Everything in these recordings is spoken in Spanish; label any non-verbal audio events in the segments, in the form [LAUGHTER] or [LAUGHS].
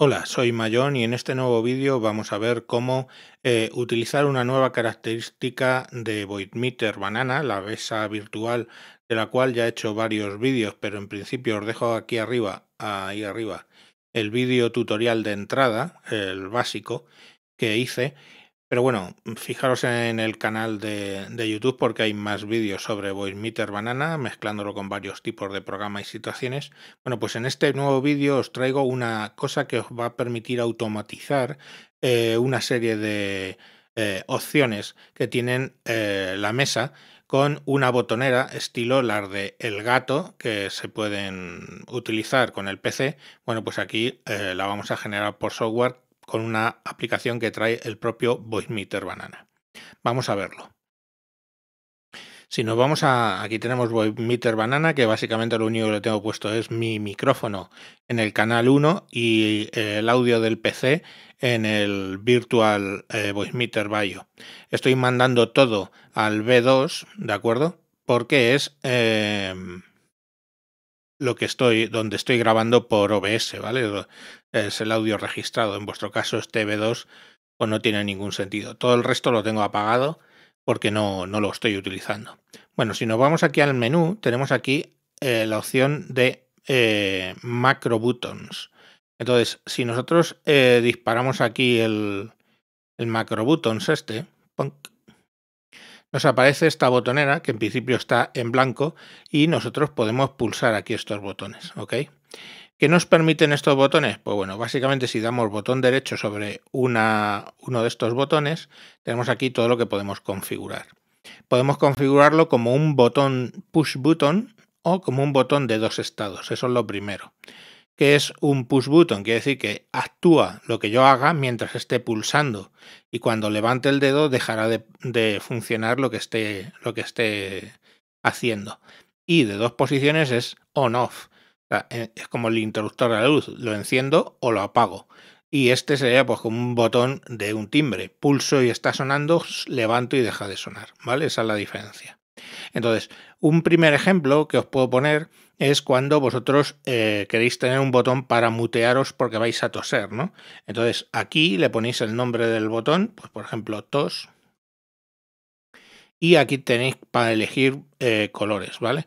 Hola, soy Mayón y en este nuevo vídeo vamos a ver cómo eh, utilizar una nueva característica de Voidmeter Banana, la mesa virtual de la cual ya he hecho varios vídeos, pero en principio os dejo aquí arriba, ahí arriba, el vídeo tutorial de entrada, el básico que hice pero bueno, mm, fijaros en el canal de, YouTube porque hay más vídeos sobre VoiceMeter Banana, mezclándolo con varios tipos de programas y situaciones. Bueno, pues en este nuevo vídeo os traigo una cosa que os va a permitir automatizar eh, una serie de eh, opciones que tienen eh, la mesa con una botonera estilo las de El Gato que se pueden utilizar con el PC. Bueno, pues aquí la vamos a generar por software con una aplicación que trae el propio VoiceMeter Banana. Vamos a verlo. Si nos vamos a... Aquí tenemos VoiceMeter Banana, que básicamente lo único que le tengo puesto es mi micrófono en el canal 1 y eh, el audio del PC en el Virtual eh, VoiceMeter Bio. Estoy mandando todo al B2, ¿de acuerdo? Porque es... Eh, lo que estoy, donde estoy grabando por OBS, ¿vale? Es el audio registrado. En vuestro caso es TV2, pues no tiene ningún sentido. Todo el resto lo tengo apagado porque no, no lo estoy utilizando. Bueno, si nos vamos aquí al menú, tenemos aquí eh, la opción de eh, macro buttons. Entonces, si nosotros eh, disparamos aquí el, el macro buttons este, nos aparece esta botonera que en principio está en blanco y nosotros podemos pulsar aquí estos botones, ¿ok? ¿Qué nos permiten estos botones? Pues bueno, básicamente si damos botón derecho sobre una, uno de estos botones, tenemos aquí todo lo que podemos configurar. Podemos configurarlo como un botón push button o como un botón de dos estados, eso es lo primero que es un push button, quiere decir que actúa lo que yo haga mientras esté pulsando y cuando levante el dedo dejará de, funcionar lo que, esté, lo que esté haciendo. Y de dos posiciones es on-off, eh, es como el interruptor de la luz, lo enciendo o lo apago. Y este sería pues como un botón de un timbre, pulso y está sonando, levanto y deja de sonar, ¿vale? Esa es la diferencia. Entonces, un primer ejemplo que os puedo poner es cuando vosotros eh, queréis tener un botón para mutearos porque vais a toser, ¿no? Entonces, aquí le ponéis el nombre del botón, pues por ejemplo, tos. Y aquí tenéis para elegir eh, colores, ¿vale?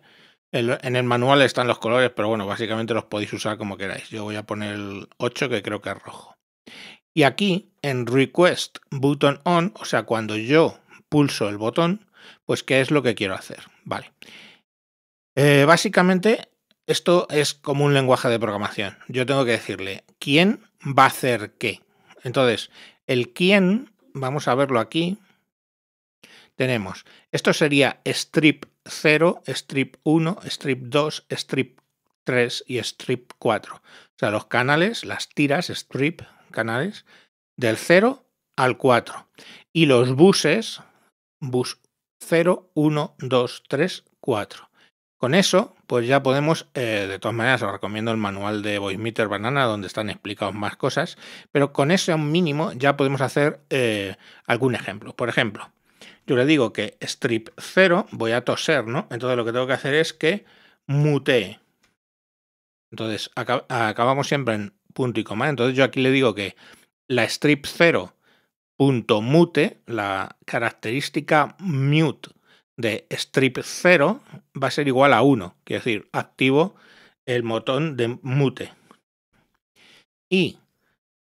En el manual están los colores, pero bueno, básicamente los podéis usar como queráis. Yo voy a poner el 8, que creo que es rojo. Y aquí, en Request Button On, o sea, cuando yo pulso el botón, pues qué es lo que quiero hacer. Vale. Eh, básicamente, esto es como un lenguaje de programación. Yo tengo que decirle quién va a hacer qué. Entonces, el quién, vamos a verlo aquí. Tenemos, esto sería strip 0, strip 1, strip 2, strip 3 y strip 4. O sea, los canales, las tiras, strip, canales, del 0 al 4. Y los buses, bus 0, 1, 2, 3, 4. Con eso, pues ya podemos, eh, de todas maneras os recomiendo el manual de VoiceMeter Banana donde están explicados más cosas, pero con ese mínimo ya podemos hacer eh, algún ejemplo. Por ejemplo, yo le digo que strip 0, voy a toser, ¿no? Entonces lo que tengo que hacer es que mute Entonces acabamos siempre en punto y coma. Entonces yo aquí le digo que la strip 0 .mute, la característica mute de strip 0 va a ser igual a 1, es decir, activo el botón de mute. Y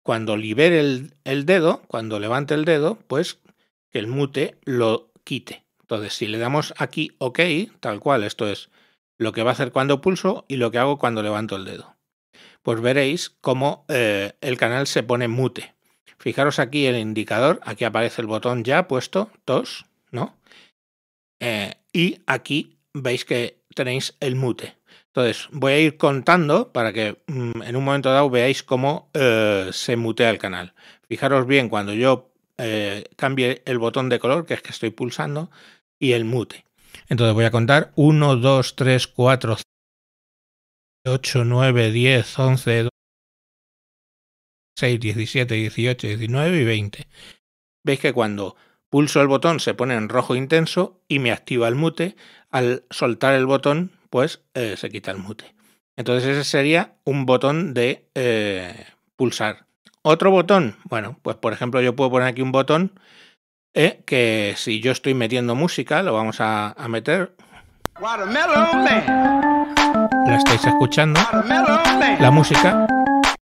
cuando libere el, dedo, cuando levante el dedo, pues que el mute lo quite. Entonces, si le damos aquí OK, tal cual, esto es lo que va a hacer cuando pulso y lo que hago cuando levanto el dedo. Pues veréis cómo eh, el canal se pone mute. Fijaros aquí el indicador, aquí aparece el botón ya puesto, tos, ¿no? Eh, y aquí veis que tenéis el mute. Entonces, voy a ir contando para que mm, en un momento dado veáis cómo eh, se mutea el canal. Fijaros bien cuando yo eh, cambie el botón de color, que es que estoy pulsando, y el mute. Entonces voy a contar 1, 2, 3, 4, 5, 8, 9, 10, 11, 12, 17, 18, 19 y 20. Veis que cuando pulso el botón se pone en rojo intenso y me activa el mute. Al soltar el botón, pues eh, se quita el mute. Entonces ese sería un botón de eh, pulsar. Otro botón, bueno, pues por ejemplo yo puedo poner aquí un botón eh, que si yo estoy metiendo música, lo vamos a, a meter. La estáis escuchando. La música.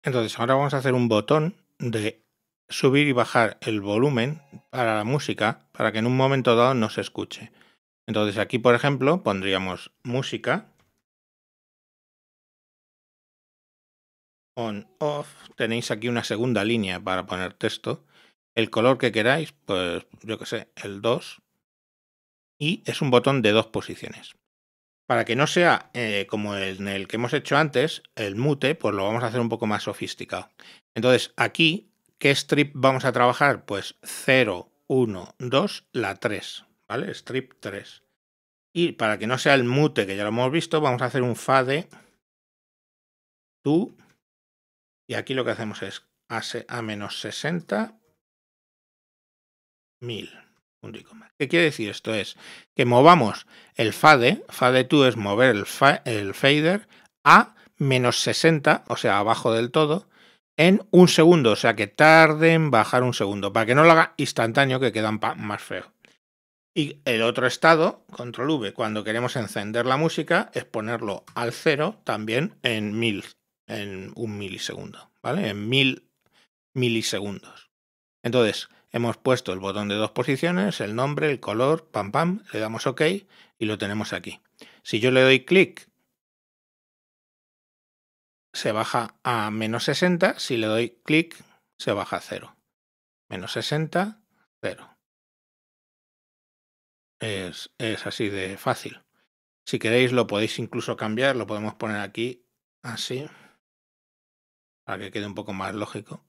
Entonces ahora vamos a hacer un botón de subir y bajar el volumen para la música para que en un momento dado no se escuche. Entonces aquí, por ejemplo, pondríamos música. On, off. Tenéis aquí una segunda línea para poner texto. El color que queráis, pues yo que sé, el 2. Y es un botón de dos posiciones. Para que no sea eh, como en el que hemos hecho antes, el mute, pues lo vamos a hacer un poco más sofisticado. Entonces, aquí, ¿qué strip vamos a trabajar? Pues 0, 1, 2, la 3, ¿vale? Strip 3. Y para que no sea el mute, que ya lo hemos visto, vamos a hacer un fade tú Y aquí lo que hacemos es a, a menos 60, 1000. ¿Qué quiere decir esto? Es que movamos el fade, fade tú es mover el, fader a menos 60, o sea, abajo del todo, en un segundo, o sea que tarde en bajar un segundo, para que no lo haga instantáneo que quedan más feo. Y el otro estado, control V, cuando queremos encender la música, es ponerlo al cero también en mil, en un milisegundo, ¿vale? En mil milisegundos. Entonces, Hemos puesto el botón de dos posiciones, el nombre, el color, pam pam, le damos OK y lo tenemos aquí. Si yo le doy clic, se baja a menos 60, si le doy clic, se baja a 0. Menos 60, 0. Es, es, así de fácil. Si queréis lo podéis incluso cambiar, lo podemos poner aquí así, para que quede un poco más lógico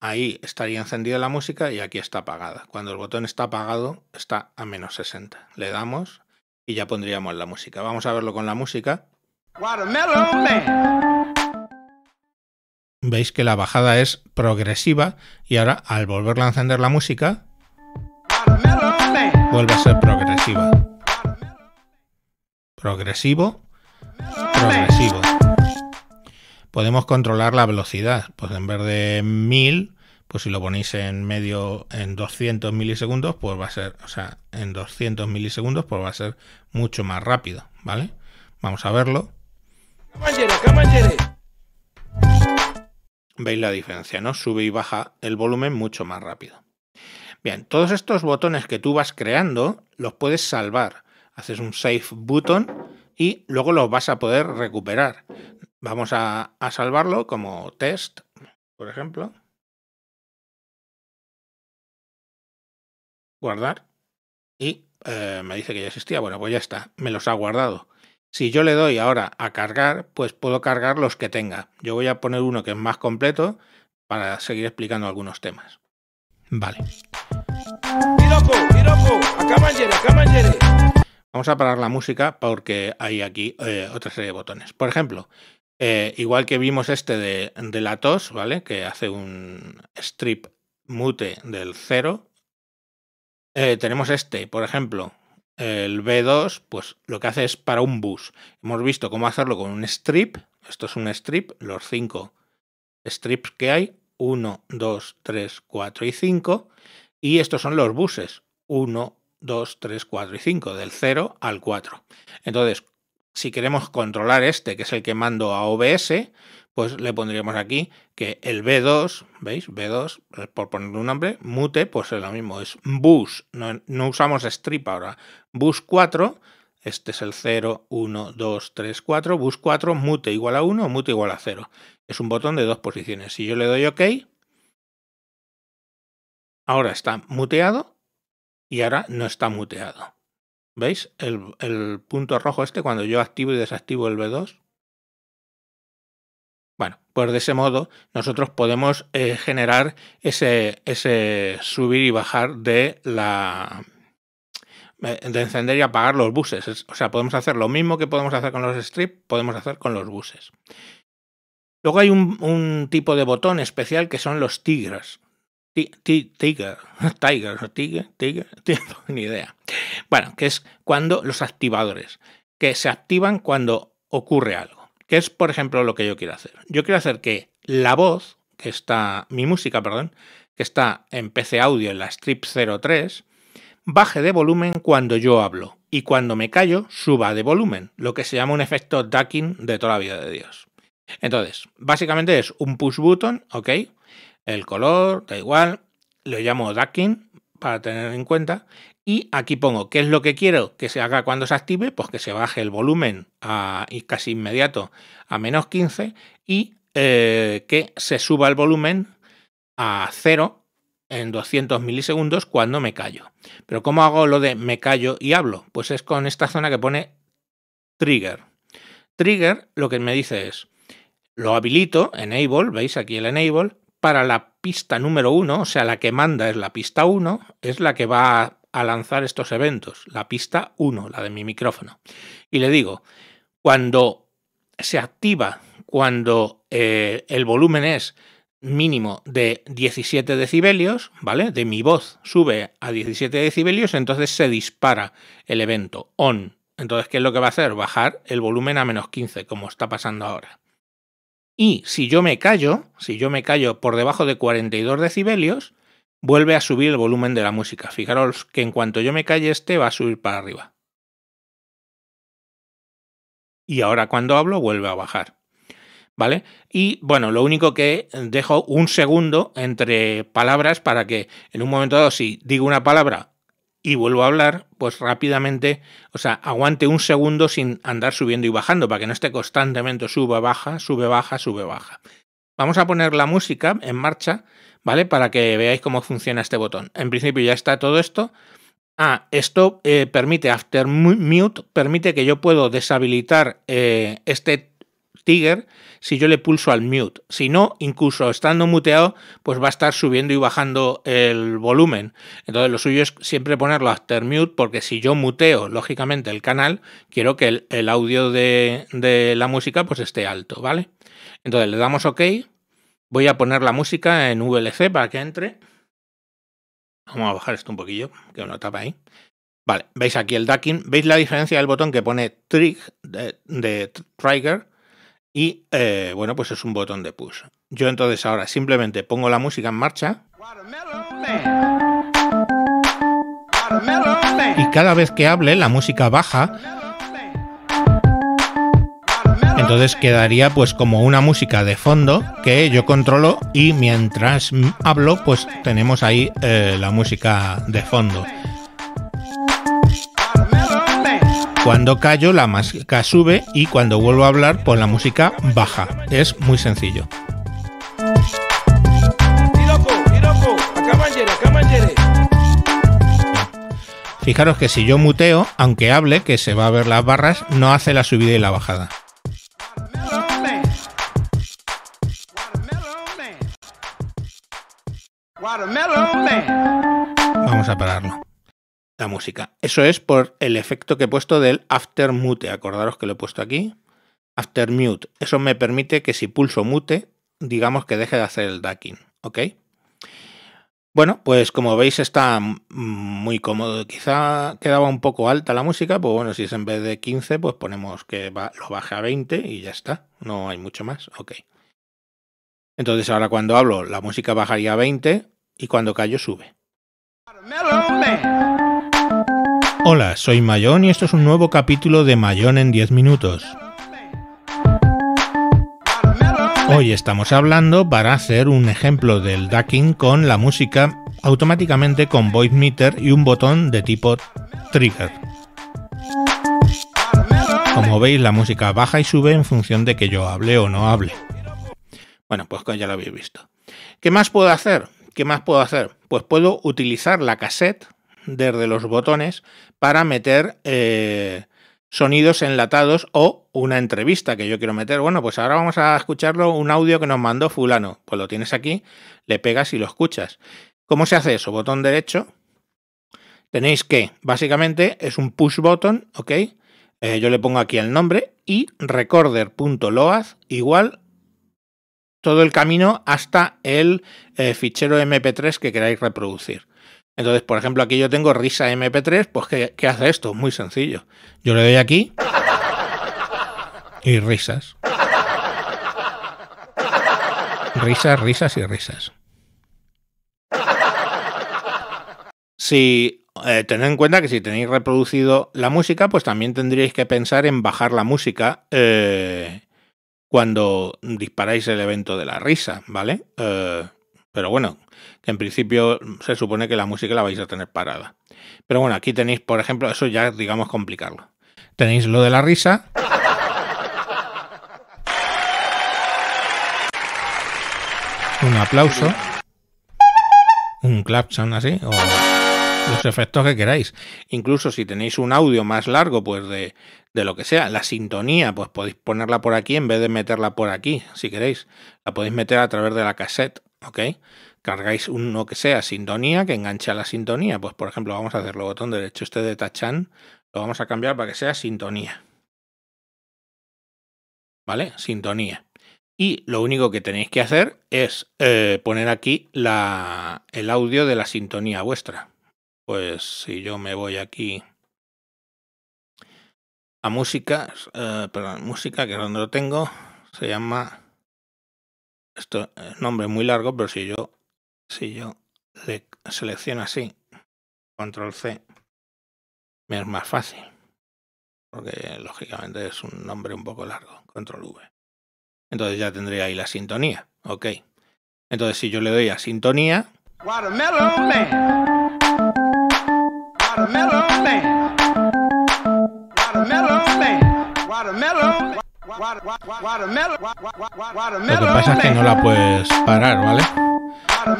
ahí estaría encendida la música y aquí está apagada. Cuando el botón está apagado, está a menos 60. Le damos y ya pondríamos la música. Vamos a verlo con la música. Veis que la bajada es progresiva y ahora al volverla a encender la música vuelve a ser progresiva. Progresivo, progresivo podemos controlar la velocidad. Pues en vez de 1000, pues si lo ponéis en medio en 200 milisegundos, pues va a ser, o sea, en 200 milisegundos, pues va a ser mucho más rápido, ¿vale? Vamos a verlo. Veis la diferencia, ¿no? Sube y baja el volumen mucho más rápido. Bien, todos estos botones que tú vas creando los puedes salvar. Haces un save button y luego los vas a poder recuperar. Vamos a, salvarlo como test, por ejemplo. Guardar. Y eh, me dice que ya existía. Bueno, pues ya está. Me los ha guardado. Si yo le doy ahora a cargar, pues puedo cargar los que tenga. Yo voy a poner uno que es más completo para seguir explicando algunos temas. Vale. Vamos a parar la música porque hay aquí eh, otra serie de botones. Por ejemplo, eh, igual que vimos este de, la tos, ¿vale? Que hace un strip mute del 0. Eh, tenemos este, por ejemplo, el B2, pues lo que hace es para un bus. Hemos visto cómo hacerlo con un strip. Esto es un strip, los cinco strips que hay, 1, 2, 3, 4 y 5. Y estos son los buses, 1, 2, 3, 4 y 5, del 0 al 4. Entonces, si queremos controlar este, que es el que mando a OBS, pues le pondríamos aquí que el B2, ¿veis? B2, eh, por ponerle un nombre, mute, pues es lo mismo, es bus, no, no usamos strip ahora, bus 4, este es el 0, 1, 2, 3, 4, bus 4, mute igual a 1, mute igual a 0. Es un botón de dos posiciones. Si yo le doy OK, ahora está muteado y ahora no está muteado. ¿Veis? El, punto rojo este cuando yo activo y desactivo el B2. Bueno, pues de ese modo nosotros podemos eh, generar ese, ese, subir y bajar de la eh, de encender y apagar los buses. O sea, podemos hacer lo mismo que podemos hacer con los strips, podemos hacer con los buses. Luego hay un, un tipo de botón especial que son los tigres. [LAUGHS] Tiger, Tiger, Tiger, [LAUGHS] Tiger, ni idea. Bueno, que es cuando los activadores, que se activan cuando ocurre algo, que es por ejemplo lo que yo quiero hacer. Yo quiero hacer que la voz, que está, mi música, perdón, que está en PC Audio en la strip 03, baje de volumen cuando yo hablo y cuando me callo suba de volumen, lo que se llama un efecto ducking de toda la vida de Dios. Entonces, básicamente es un push button, ¿ok? el color, da igual, lo llamo Ducking para tener en cuenta. Y aquí pongo qué es lo que quiero que se haga cuando se active, pues que se baje el volumen a, y casi inmediato a menos 15 y eh, que se suba el volumen a 0 en 200 milisegundos cuando me callo. Pero ¿cómo hago lo de me callo y hablo? Pues es con esta zona que pone trigger. Trigger lo que me dice es, lo habilito, enable, veis aquí el enable, para la pista número 1, o sea, la que manda es la pista 1, es la que va a lanzar estos eventos, la pista 1, la de mi micrófono. Y le digo, cuando se activa, cuando eh, el volumen es mínimo de 17 decibelios, ¿vale? De mi voz sube a 17 decibelios, entonces se dispara el evento on. Entonces, ¿qué es lo que va a hacer? Bajar el volumen a menos 15, como está pasando ahora. Y si yo me callo, si yo me callo por debajo de 42 decibelios, vuelve a subir el volumen de la música. Fijaros que en cuanto yo me calle este va a subir para arriba. Y ahora cuando hablo vuelve a bajar. ¿Vale? Y bueno, lo único que dejo un segundo entre palabras para que en un momento dado, si digo una palabra y vuelvo a hablar, pues rápidamente, o sea, aguante un segundo sin andar subiendo y bajando, para que no esté constantemente sube, baja, sube, baja, sube, baja. Vamos a poner la música en marcha, ¿vale? Para que veáis cómo funciona este botón. En principio ya está todo esto. Ah, esto eh, permite, After Mute, permite que yo puedo deshabilitar eh, este Tiger si yo le pulso al mute. Si no, incluso estando muteado, pues va a estar subiendo y bajando el volumen. Entonces lo suyo es siempre ponerlo after mute porque si yo muteo, lógicamente, el canal, quiero que el, audio de, la música pues esté alto, ¿vale? Entonces le damos OK. Voy a poner la música en VLC para que entre. Vamos a bajar esto un poquillo, que no tapa ahí. Vale, veis aquí el ducking. ¿Veis la diferencia del botón que pone Trick de Trigger? y eh, bueno, pues es un botón de push. Yo entonces ahora simplemente pongo la música en marcha. Y cada vez que hable la música baja. Entonces quedaría pues como una música de fondo que yo controlo y mientras hablo pues tenemos ahí eh, la música de fondo. Cuando callo, la música sube y cuando vuelvo a hablar, pues la música baja. Es muy sencillo. Fijaros que si yo muteo, aunque hable, que se va a ver las barras, no hace la subida y la bajada. Vamos a pararlo la música. Eso es por el efecto que he puesto del after mute. Acordaros que lo he puesto aquí. After mute. Eso me permite que si pulso mute, digamos que deje de hacer el ducking. ¿Ok? Bueno, pues como veis está muy cómodo. Quizá quedaba un poco alta la música, pues bueno, si es en vez de 15, pues ponemos que lo baje a 20 y ya está. No hay mucho más. Ok. Entonces ahora cuando hablo, la música bajaría a 20 y cuando callo sube. Hola, soy Mayón y esto es un nuevo capítulo de Mayón en 10 minutos. Hoy estamos hablando para hacer un ejemplo del ducking con la música automáticamente con voice meter y un botón de tipo trigger. Como veis la música baja y sube en función de que yo hable o no hable. Bueno, pues ya lo habéis visto. ¿Qué más puedo hacer? ¿Qué más puedo hacer? Pues puedo utilizar la cassette desde los botones para meter eh, sonidos enlatados o una entrevista que yo quiero meter. Bueno, pues ahora vamos a escucharlo, un audio que nos mandó fulano. Pues lo tienes aquí, le pegas y lo escuchas. ¿Cómo se hace eso? Botón derecho. Tenéis que, básicamente, es un push button, ¿ok? Eh, yo le pongo aquí el nombre y recorder.loaz igual todo el camino hasta el eh, fichero MP3 que queráis reproducir. Entonces, por ejemplo, aquí yo tengo Risa MP3, pues ¿qué, hace esto? Muy sencillo. Yo le doy aquí y risas. Risas, risas y risas. Si eh, tened en cuenta que si tenéis reproducido la música, pues también tendríais que pensar en bajar la música eh, cuando disparáis el evento de la risa, ¿vale? Eh, pero bueno, que en principio se supone que la música la vais a tener parada. Pero bueno, aquí tenéis, por ejemplo, eso ya digamos complicarlo. Tenéis lo de la risa. Un aplauso. Un clapson así. O los efectos que queráis. Incluso si tenéis un audio más largo, pues de, de, lo que sea, la sintonía, pues podéis ponerla por aquí en vez de meterla por aquí, si queréis. La podéis meter a través de la cassette. ¿ok? Cargáis uno que sea sintonía, que enganche a la sintonía. Pues por ejemplo, vamos a hacerlo botón derecho este de Tachan, lo vamos a cambiar para que sea sintonía. ¿Vale? Sintonía. Y lo único que tenéis que hacer es eh, poner aquí la, el audio de la sintonía vuestra. Pues si yo me voy aquí a música, eh, perdón, música que es donde lo tengo, se llama esto es nombre muy largo, pero si yo, si yo le selecciono así, control C, me es más fácil. Porque lógicamente es un nombre un poco largo, control V. Entonces ya tendría ahí la sintonía, ok. Entonces si yo le doy a sintonía... Lo que pasa es que no la puedes parar, ¿vale?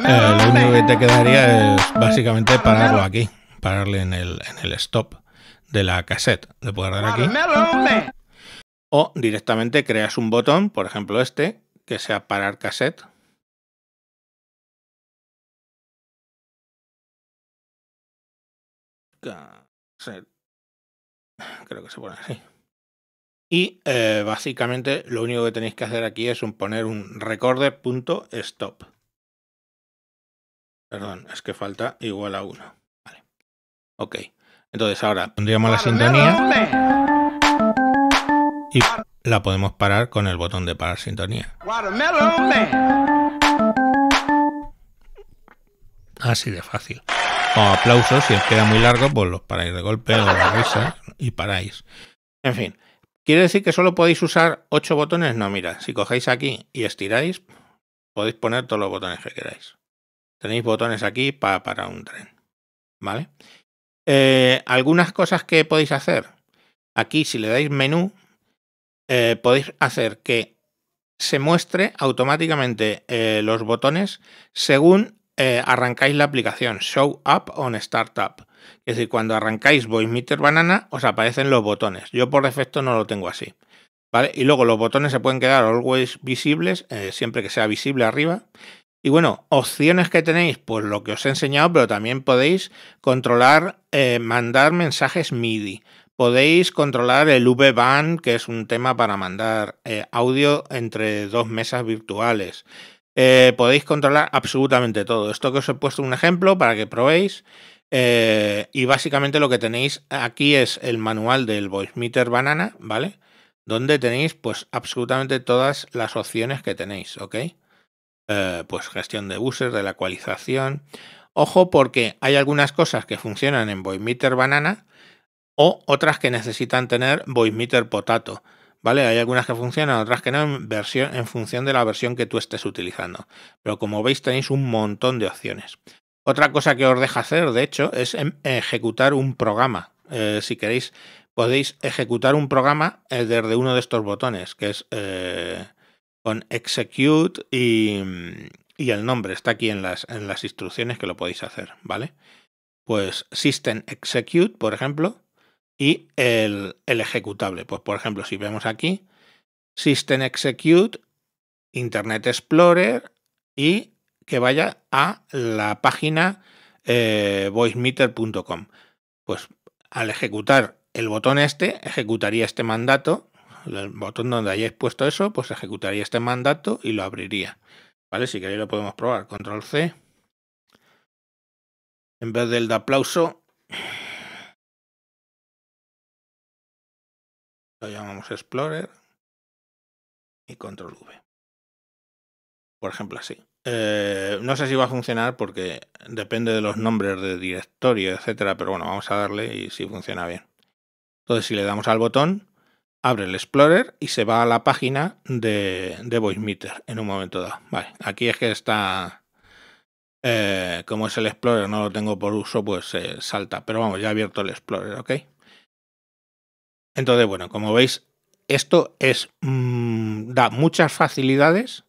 Eh, lo único que te quedaría es básicamente pararlo aquí, pararle en el, en el stop de la cassette, le poder dar aquí. O directamente creas un botón, por ejemplo este, que sea parar cassette. Creo que se pone así. Y eh, básicamente lo único que tenéis que hacer aquí es un, poner un recorder.stop. Perdón, es que falta igual a uno. Vale. Ok. Entonces ahora pondríamos la sintonía. Y la podemos parar con el botón de parar sintonía. Así de fácil. O aplausos, si os queda muy largo, pues los paráis de golpe o la risa y paráis. En fin. ¿Quiere decir que solo podéis usar 8 botones? No, mira, si cogéis aquí y estiráis, podéis poner todos los botones que queráis. Tenéis botones aquí para un tren. ¿Vale? Eh, algunas cosas que podéis hacer. Aquí, si le dais menú, eh, podéis hacer que se muestre automáticamente eh, los botones según arrancáis la aplicación. Show up on startup. Es decir, cuando arrancáis Meter Banana os aparecen los botones. Yo por defecto no lo tengo así. ¿Vale? Y luego los botones se pueden quedar always visibles, eh, siempre que sea visible arriba. Y bueno, opciones que tenéis, pues lo que os he enseñado, pero también podéis controlar, eh, mandar mensajes MIDI. Podéis controlar el Ban que es un tema para mandar eh, audio entre dos mesas virtuales. podéis controlar absolutamente todo. Esto que os he puesto un ejemplo para que probéis. Eh, y básicamente lo que tenéis aquí es el manual del VoiceMeter Banana, ¿vale? Donde tenéis pues absolutamente todas las opciones que tenéis, ¿ok? Eh, pues gestión de buses, de la ecualización. Ojo porque hay algunas cosas que funcionan en VoiceMeter Banana o otras que necesitan tener VoiceMeter Potato. ¿vale? Hay algunas que funcionan, otras que no, en, versión, en función de la versión que tú estés utilizando. Pero como veis tenéis un montón de opciones. Otra cosa que os deja hacer, de hecho, es em, ejecutar un programa. Eh, si queréis, podéis ejecutar un programa eh, desde uno de estos botones, que es eh, con execute y, el nombre. Está aquí en las, instrucciones que lo podéis hacer, ¿vale? Pues system execute, por ejemplo, y el, ejecutable. Pues por ejemplo, si vemos aquí, system execute, Internet Explorer y que vaya a la página eh, voicemeter.com. Pues al ejecutar el botón este, ejecutaría este mandato. El botón donde hayáis puesto eso, pues ejecutaría este mandato y lo abriría. ¿Vale? Si queréis lo podemos probar. Control C. En vez del de aplauso, lo llamamos Explorer y Control V. Por ejemplo, así. Eh, no sé si va a funcionar porque depende de los nombres de directorio, etcétera, pero bueno, vamos a darle y si funciona bien. Entonces, si le damos al botón, abre el Explorer y se va a la página de, de VoiceMeter en un momento dado. Vale, aquí es que está. Eh, como es el Explorer, no lo tengo por uso, pues salta. Pero vamos, ya he abierto el Explorer, ¿ok? Entonces, bueno, como veis, esto es. Mm, da muchas facilidades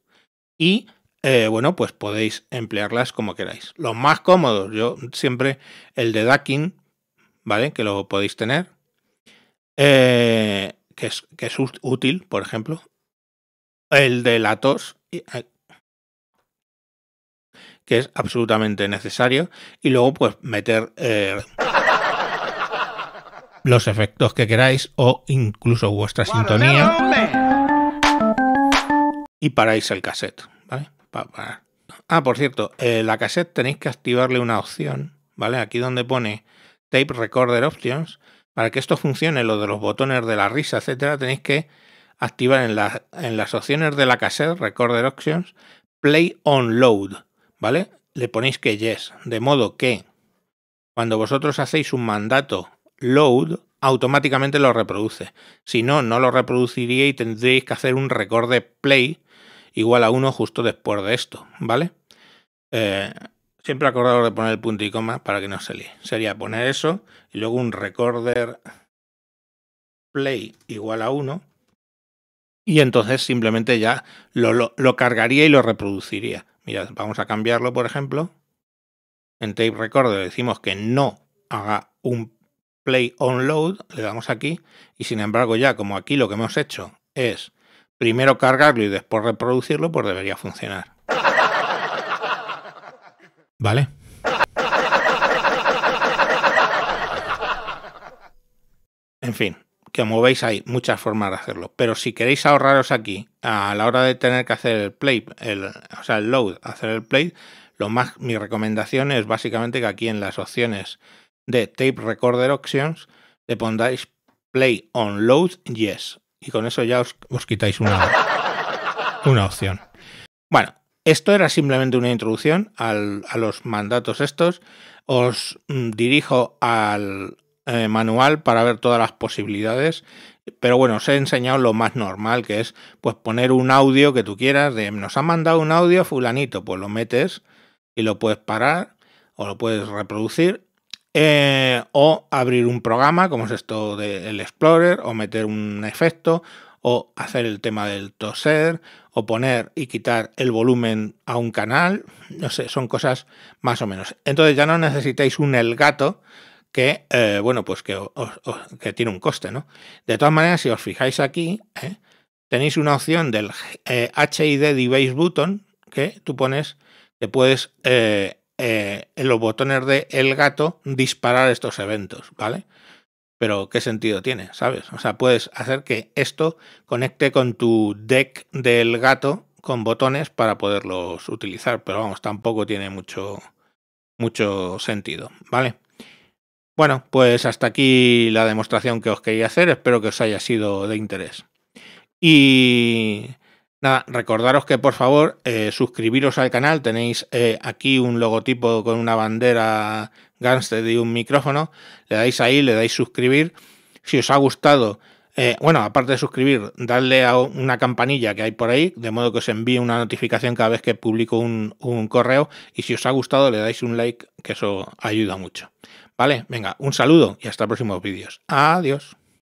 y eh, bueno, pues podéis emplearlas como queráis. Los más cómodos, yo siempre el de Ducking, ¿vale? Que lo podéis tener, eh, que, es, que es útil, por ejemplo. El de la tos, eh, que es absolutamente necesario. Y luego, pues, meter los efectos que queráis o incluso vuestra sintonía. Y paráis el cassette. Ah, por cierto, en la cassette tenéis que activarle una opción, ¿vale? Aquí donde pone Tape Recorder Options, para que esto funcione, lo de los botones de la risa, etcétera, tenéis que activar en, las opciones de la cassette, Recorder Options, Play on Load, ¿vale? Le ponéis que yes, de modo que cuando vosotros hacéis un mandato load, automáticamente lo reproduce. Si no, no lo reproduciría y tendréis que hacer un recorde play igual a 1 justo después de esto, ¿vale? Eh, siempre acordado de poner el punto y coma para que no se lee. Sería poner eso y luego un recorder play igual a 1 y entonces simplemente ya lo, lo, cargaría y lo reproduciría. Mirad, vamos a cambiarlo, por ejemplo. En tape recorder decimos que no haga un play on load, le damos aquí y sin embargo ya como aquí lo que hemos hecho es primero cargarlo y después reproducirlo, pues debería funcionar. ¿Vale? En fin, como veis hay muchas formas de hacerlo, pero si queréis ahorraros aquí, a la hora de tener que hacer el play, el, o sea, el load, hacer el play, lo más, mi recomendación es básicamente que aquí en las opciones de Tape Recorder Options le pondáis Play on Load Yes y con eso ya os, quitáis una, una opción. Bueno, esto era simplemente una introducción a los mandatos estos. Os mm, dirijo al eh, manual para ver todas las posibilidades. Pero bueno, os he enseñado lo más normal, que es pues poner un audio que tú quieras. De, nos ha mandado un audio fulanito, pues lo metes y lo puedes parar o lo puedes reproducir eh, o abrir un programa, como es esto del Explorer, o meter un efecto, o hacer el tema del toser, o poner y quitar el volumen a un canal, no sé, son cosas más o menos. Entonces ya no necesitáis un el gato que, eh, bueno, pues que, tiene un coste, ¿no? De todas maneras, si os fijáis aquí, eh, tenéis una opción del HID Device Button que tú pones, te puedes en eh, los botones de el gato disparar estos eventos, ¿vale? Pero ¿qué sentido tiene? ¿Sabes? O sea, puedes hacer que esto conecte con tu deck del gato con botones para poderlos utilizar, pero vamos, tampoco tiene mucho, mucho sentido, ¿vale? Bueno, pues hasta aquí la demostración que os quería hacer, espero que os haya sido de interés. Y Nada, recordaros que por favor eh, suscribiros al canal, tenéis eh, aquí un logotipo con una bandera gangster y un micrófono, le dais ahí, le dais suscribir. Si os ha gustado, eh, bueno, aparte de suscribir, darle a una campanilla que hay por ahí, de modo que os envíe una notificación cada vez que publico un, un correo. Y si os ha gustado, le dais un like, que eso ayuda mucho. Vale, venga, un saludo y hasta próximos vídeos. Adiós.